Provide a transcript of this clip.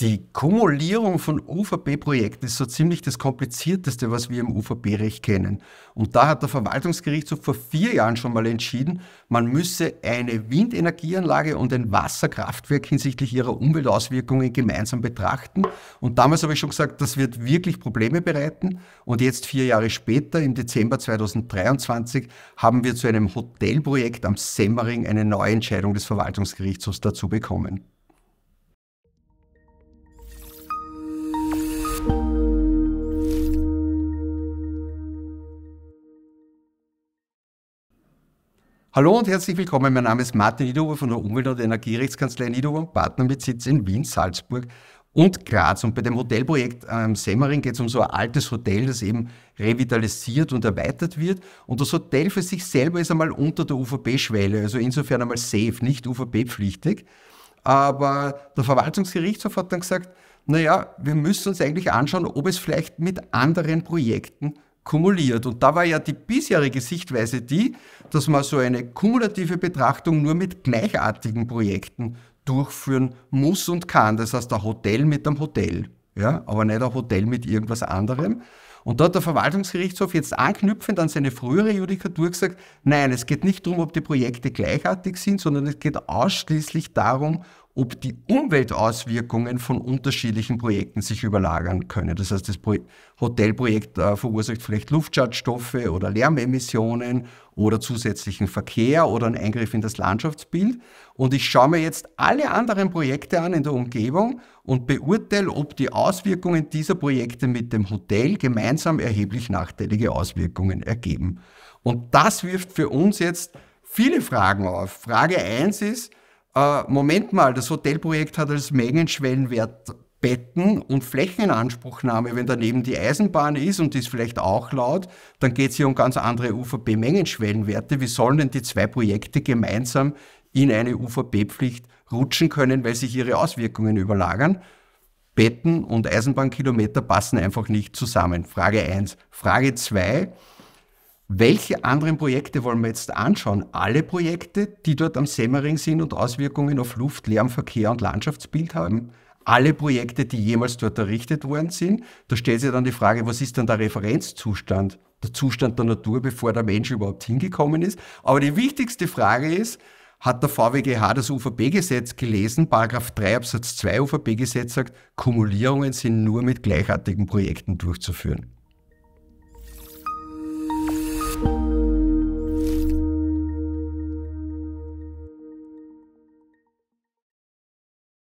Die Kumulierung von UVP-Projekten ist so ziemlich das Komplizierteste, was wir im UVP-Recht kennen. Und da hat der Verwaltungsgerichtshof vor vier Jahren schon mal entschieden, man müsse eine Windenergieanlage und ein Wasserkraftwerk hinsichtlich ihrer Umweltauswirkungen gemeinsam betrachten. Und damals habe ich schon gesagt, das wird wirklich Probleme bereiten. Und jetzt vier Jahre später, im Dezember 2023, haben wir zu einem Hotelprojekt am Semmering eine neue Entscheidung des Verwaltungsgerichtshofs dazu bekommen. Hallo und herzlich willkommen. Mein Name ist Martin Niederhofer von der Umwelt- und Energierechtskanzlei Niederhofer und Partner mit Sitz in Wien, Salzburg und Graz. Und bei dem Hotelprojekt ähm, Semmering geht es um so ein altes Hotel, das eben revitalisiert und erweitert wird. Und das Hotel für sich selber ist einmal unter der UVP-Schwelle, also insofern einmal safe, nicht UVP-pflichtig. Aber der Verwaltungsgerichtshof hat dann gesagt, naja, wir müssen uns eigentlich anschauen, ob es vielleicht mit anderen Projekten kumuliert. Und da war ja die bisherige Sichtweise die, dass man so eine kumulative Betrachtung nur mit gleichartigen Projekten durchführen muss und kann. Das heißt, ein Hotel mit einem Hotel, ja, aber nicht ein Hotel mit irgendwas anderem. Und da hat der Verwaltungsgerichtshof jetzt anknüpfend an seine frühere Judikatur gesagt, nein, es geht nicht darum, ob die Projekte gleichartig sind, sondern es geht ausschließlich darum, ob die Umweltauswirkungen von unterschiedlichen Projekten sich überlagern können. Das heißt, das Hotelprojekt äh, verursacht vielleicht Luftschadstoffe oder Lärmemissionen oder zusätzlichen Verkehr oder einen Eingriff in das Landschaftsbild. Und ich schaue mir jetzt alle anderen Projekte an in der Umgebung und beurteile, ob die Auswirkungen dieser Projekte mit dem Hotel gemeinsam gemeinsam erheblich nachteilige Auswirkungen ergeben. Und das wirft für uns jetzt viele Fragen auf. Frage 1 ist, äh, Moment mal, das Hotelprojekt hat als Mengenschwellenwert Betten und Flächeninanspruchnahme, wenn daneben die Eisenbahn ist und die ist vielleicht auch laut, dann geht es hier um ganz andere UVP-Mengenschwellenwerte. Wie sollen denn die zwei Projekte gemeinsam in eine UVP-Pflicht rutschen können, weil sich ihre Auswirkungen überlagern? Betten und Eisenbahnkilometer passen einfach nicht zusammen. Frage 1. Frage 2. Welche anderen Projekte wollen wir jetzt anschauen? Alle Projekte, die dort am Semmering sind und Auswirkungen auf Luft, Lärm, Verkehr und Landschaftsbild haben? Alle Projekte, die jemals dort errichtet worden sind? Da stellt sich dann die Frage, was ist dann der Referenzzustand? Der Zustand der Natur, bevor der Mensch überhaupt hingekommen ist? Aber die wichtigste Frage ist, hat der VWGH das UVB-Gesetz gelesen, Paragraph 3 Absatz 2 UVB-Gesetz sagt, Kumulierungen sind nur mit gleichartigen Projekten durchzuführen.